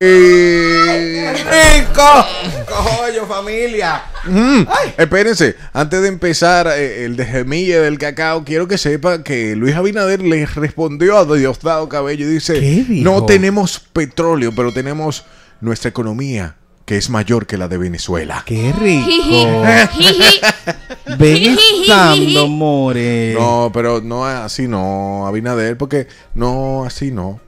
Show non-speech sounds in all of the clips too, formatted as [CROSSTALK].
¡Rico! familia! Mm. Espérense, antes de empezar eh, el de Gemilla del cacao, quiero que sepa que Luis Abinader le respondió a Diosdado Cabello y dice: No tenemos petróleo, pero tenemos nuestra economía que es mayor que la de Venezuela. ¡Qué rico! [LAUGHS] Ven more. No, pero no así no, Abinader, porque no, así no.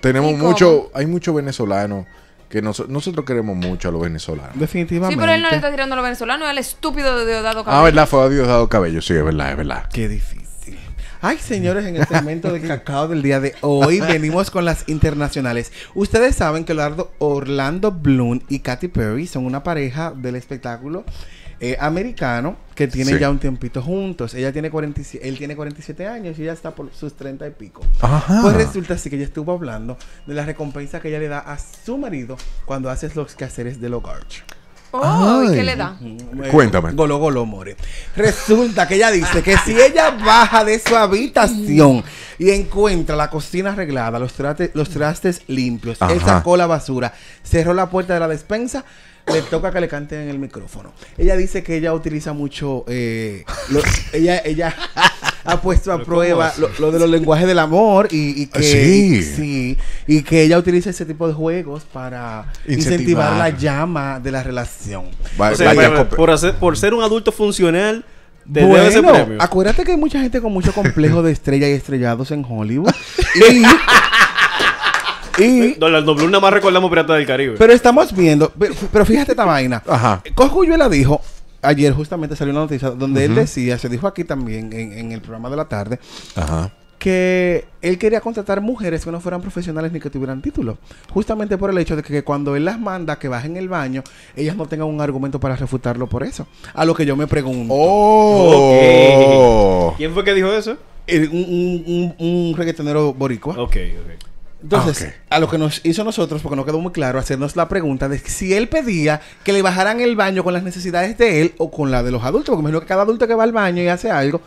Tenemos mucho, hay mucho venezolano que nosotros queremos mucho a los venezolanos. Definitivamente. Sí, pero él no le está tirando a los venezolanos, el estúpido de Diosdado ah, Cabello. Ah, verdad, fue a Diosdado Cabello, sí, es verdad, es verdad. Qué difícil. Ay, señores, en el este segmento de cacao del día de hoy venimos con las internacionales. Ustedes saben que Orlando Bloom y Katy Perry son una pareja del espectáculo eh, americano que tiene ya un tiempito juntos. Ella tiene 47, él tiene 47 años y ya está por sus 30 y pico. Pues resulta así que ella estuvo hablando de la recompensa que ella le da a su marido cuando hace los quehaceres del hogar. Oh, ¿y qué le da? Cuéntame. Golo, golo, more. Resulta que ella dice que si ella baja de su habitación y encuentra la cocina arreglada, los, trastes los trastes limpios, él sacó la basura, cerró la puerta de la despensa, le toca que le canten en el micrófono. Ella dice que ella utiliza mucho. Eh, ella, ella, ha puesto a prueba lo, de los lenguajes del amor y, ah, que sí. y que ella utiliza ese tipo de juegos para incentivar, la llama de la relación. por, por ser un adulto funcional bueno, acuérdate que hay mucha gente con mucho complejo de estrella y estrellados en Hollywood. y. y [LAUGHS] Donald nada más recordamos pirata del Caribe. Pero estamos viendo. Pero, fíjate esta vaina. Ajá. la dijo: ayer justamente salió una noticia donde él decía, se dijo aquí también en, el programa de la tarde, que él quería contratar mujeres que no fueran profesionales ni que tuvieran título, justamente por el hecho de que, cuando él las manda que bajen el baño, ellas no tengan un argumento para refutarlo por eso. A lo que yo me pregunto. Oh. ¿Quién fue que dijo eso? Eh, un, reggaetonero boricua. Ok, ok. Entonces, ah, a lo que nos hizo nosotros, porque no quedó muy claro, hacernos la pregunta de si él pedía que le bajaran el baño con las necesidades de él o con la de los adultos, porque imagino que cada adulto que va al baño y hace algo,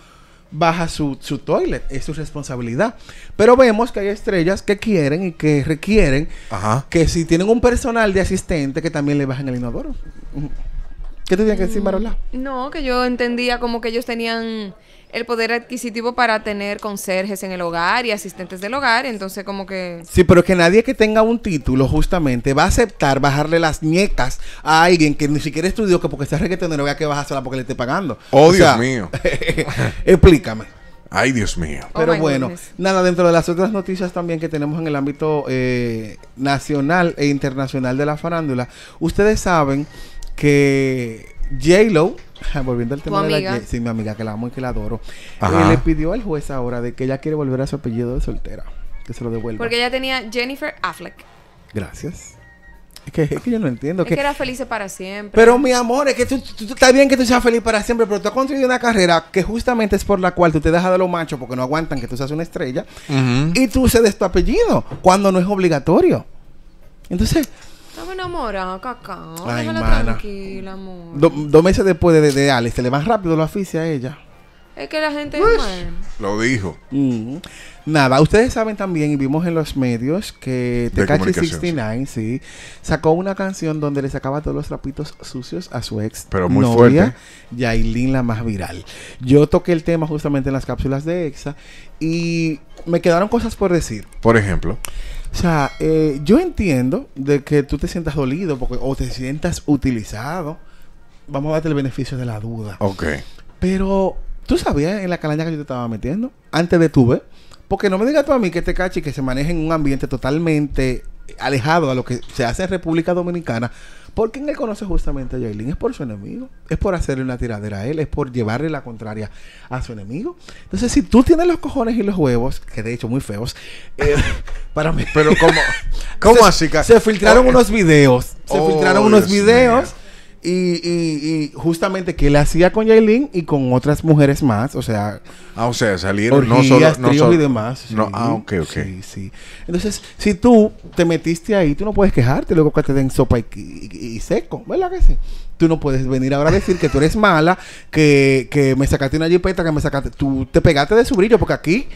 baja su, toilet, es su responsabilidad. Pero vemos que hay estrellas que quieren y que requieren que si tienen un personal de asistente, que también le bajen el inodoro. ¿Qué te que decir mm, Marola? No, que yo entendía como que ellos tenían el poder adquisitivo para tener conserjes en el hogar y asistentes del hogar, entonces como que... Sí, pero que nadie que tenga un título justamente va a aceptar bajarle las nietas a alguien que ni siquiera estudió, que porque sea voy vea que bajársela porque le esté pagando. Oh, Dios mío. [LAUGHS] explícame. Ay, Dios mío. Oh, pero bueno, nada, dentro de las otras noticias también que tenemos en el ámbito eh, nacional e internacional de la farándula, ustedes saben que J-Lo, [LAUGHS] volviendo al tema de la J sí, mi amiga, que la amo y que la adoro, eh, le pidió al juez ahora de que ella quiere volver a su apellido de soltera, que se lo devuelva. Porque ella tenía Jennifer Affleck. Gracias. Es que, yo no entiendo. Es que, era feliz para siempre. Pero mi amor, es que tú, estás bien que tú seas feliz para siempre, pero tú has construido una carrera que justamente es por la cual tú te dejas de los machos porque no aguantan que tú seas una estrella y tú cedes tu apellido cuando no es obligatorio. Entonces, estaba enamorada, cacao. Ay, Déjala tranquila, amor. dos meses después de, de, Alex, se le más rápido lo oficia a ella. Es que la gente es mal. Lo dijo. Nada, ustedes saben también y vimos en los medios que Tekashi 69 sí, sacó una canción donde le sacaba todos los trapitos sucios a su ex Pero muy novia, fuerte. Yailin, la más viral. Yo toqué el tema justamente en las cápsulas de EXA y me quedaron cosas por decir. Por ejemplo. O sea, eh, yo entiendo de que tú te sientas dolido porque, o te sientas utilizado. Vamos a darte el beneficio de la duda. Ok. Pero tú sabías en la calaña que yo te estaba metiendo antes de tu ver. Porque no me digas tú a mí que este cachi que se maneja en un ambiente totalmente alejado a lo que se hace en República Dominicana ¿Por quién él conoce justamente a Jailin? Es por su enemigo. Es por hacerle una tiradera a él. Es por llevarle la contraria a su enemigo. Entonces, si tú tienes los cojones y los huevos, que de hecho muy feos, eh, [LAUGHS] para mí. Pero como. ¿Cómo [LAUGHS] así así? Se filtraron oh, eh. unos videos. Se oh, filtraron unos videos. Y, justamente que le hacía con Yailin y con otras mujeres más, o sea... Ah, o sea, salieron no solo... y demás. No, ah, ok, ok. Sí, Entonces, si tú te metiste ahí, tú no puedes quejarte luego que te den sopa y, seco, ¿verdad que sí? Tú no puedes venir ahora a decir que tú eres mala, que, que me sacaste una jipeta, que me sacaste... Tú te pegaste de su brillo porque aquí...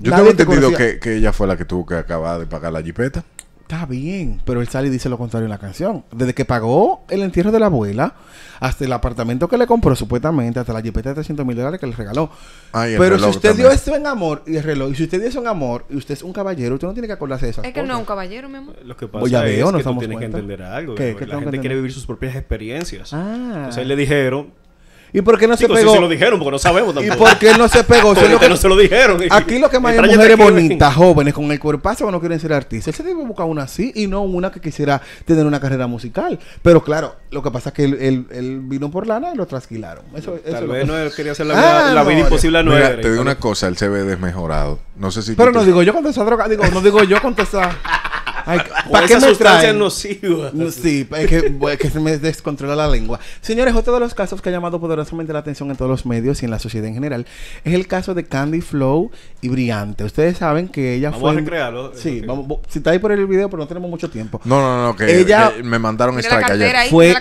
Yo tengo entendido que, que ella fue la que tuvo que acabar de pagar la jipeta. Está bien, pero él sale y dice lo contrario en la canción. Desde que pagó el entierro de la abuela, hasta el apartamento que le compró supuestamente, hasta la jipeta de 300 mil dólares que le regaló. pero si usted dio eso en amor y el reloj, y si usted dio eso en amor y usted es un caballero, usted no tiene que acordarse de eso. Es que no es un caballero, mi amor. Lo que pasa pues veo, es que tú tienes que entender algo. la gente quiere vivir sus propias experiencias. Ah. Entonces le dijeron, ¿Y por qué no se pegó? se lo dijeron, porque no sabemos tampoco. ¿Y por qué no se pegó? porque [LAUGHS] no se lo dijeron. Aquí lo que más hay mujeres bonitas, jóvenes, con el cuerpazo que no quieren ser artistas. Él se debe buscar una así y no una que quisiera tener una carrera musical. Pero claro, lo que pasa es que él, él, él vino por lana y lo trasquilaron. Eso, Tal vez no él quería hacer la ah, vida, la vida imposible a no Te digo una cosa, él se ve desmejorado. No sé si... Pero no digo yo con esa droga, digo, no digo yo con esa... [LAUGHS] ¿Para qué me nociva. Sí, es que, me descontrola la lengua. Señores, otro de los casos que ha llamado poderosamente la atención en todos los medios y en la sociedad en general es el caso de Candy Flow y Briante. Ustedes saben que ella fue. Vamos a recrearlo. Sí, vamos, si está ahí por el video, pero no tenemos mucho tiempo. No, no, no, que ella, eh, me mandaron esta ayer. fue,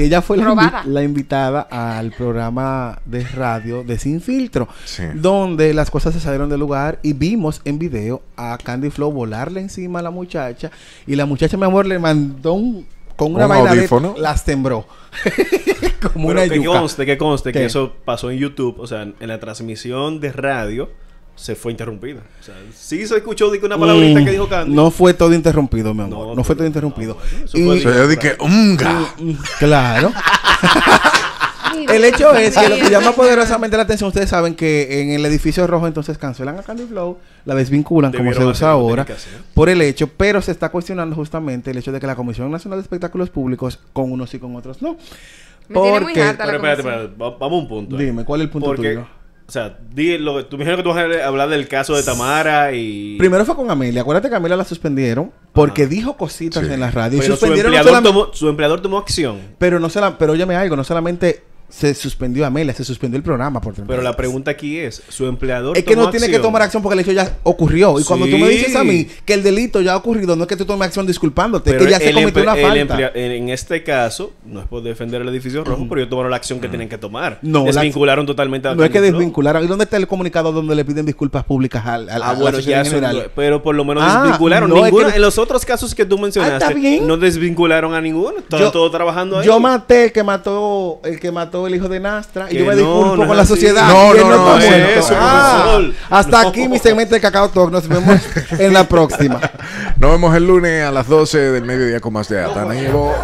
ella fue la, invitada al programa de radio de Sin Filtro, donde las cosas se salieron de lugar y vimos en video a Candy Flow volarle encima a la muchacha y la muchacha, mi amor, le mandó un, con una vaina las tembró. [LAUGHS] Como una una que conste, que conste que eso pasó en YouTube, o sea, en la transmisión de radio se fue interrumpida. O sea, sí se escuchó de una palabrita mm, que dijo Candy. No fue todo interrumpido, mi amor. No, fue todo interrumpido. y, yo dije, ¡unga! Mm, mm, claro el hecho es que lo que llama poderosamente la atención, ustedes saben que en el edificio rojo entonces cancelan a Candy Flow, la desvinculan como se usa ahora por el hecho, pero se está cuestionando justamente el hecho de que la Comisión Nacional de Espectáculos Públicos con unos y con otros no. porque, pero espérate, espérate, vamos a un punto. Dime, ¿cuál es el punto tuyo? O sea, tú me dijeron que tú vas a hablar del caso de Tamara y... Primero fue con Amelia. Acuérdate que Amelia la suspendieron porque dijo cositas en la radio. suspendieron su, empleador tomó, su empleador tomó acción. Pero no se la, pero óyeme algo, no solamente se suspendió a Amelia, se suspendió el programa por Pero la pregunta aquí es, ¿su empleador Es que no tiene que tomar acción porque el hecho ya ocurrió. Y cuando tú me dices a mí que el delito ya ha ocurrido, no es que tú tomes acción disculpándote, que ya se cometió una falta. En este caso, no es por defender el edificio rojo, pero ellos tomaron la acción que ah. tienen que tomar. No. Desvincularon totalmente a No es que desvincularon. ¿Y dónde está el comunicado donde le piden disculpas públicas al, al ah, pero por lo menos ah, desvincularon. No, En los otros casos que tú mencionaste, ah, no desvincularon a ninguno. Están todos trabajando ahí. Yo maté que mató, el que mató el hijo de Nastra y yo me disculpo con la sociedad. No, no, no, ah, hasta aquí mi segmento de Cacao Talk. Nos vemos [LAUGHS] en la próxima. Nos vemos el lunes a las 12 del mediodía con más de amigo.